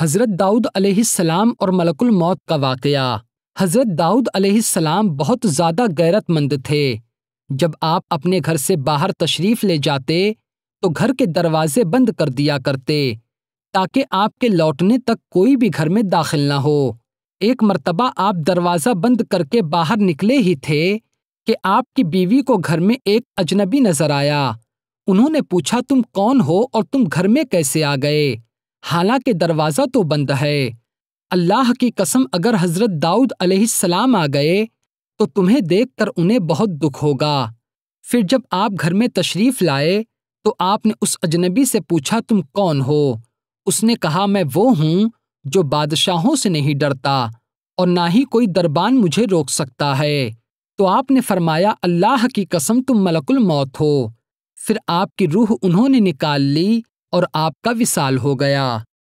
हज़रत दाऊद अलैहिस्सलाम और मलकुल मौत का वाकया हज़रत दाऊद अलैहिस्सलाम बहुत ज़्यादा गैरतमंद थे जब आप अपने घर से बाहर तशरीफ़ ले जाते तो घर के दरवाजे बंद कर दिया करते ताकि आपके लौटने तक कोई भी घर में दाखिल ना हो एक मर्तबा आप दरवाज़ा बंद करके बाहर निकले ही थे कि आपकी बीवी को घर में एक अजनबी नज़र आया उन्होंने पूछा तुम कौन हो और तुम घर में कैसे आ गए हालांकि दरवाज़ा तो बंद है अल्लाह की कसम अगर हज़रत दाऊद अलैहिस्सलाम आ गए तो तुम्हें देखकर उन्हें बहुत दुख होगा फिर जब आप घर में तशरीफ़ लाए तो आपने उस अजनबी से पूछा तुम कौन हो उसने कहा मैं वो हूँ जो बादशाहों से नहीं डरता और ना ही कोई दरबान मुझे रोक सकता है तो आपने फरमाया अल्लाह की कसम तुम मलकुल मौत हो फिर आपकी रूह उन्होंने निकाल ली और आपका विशाल हो गया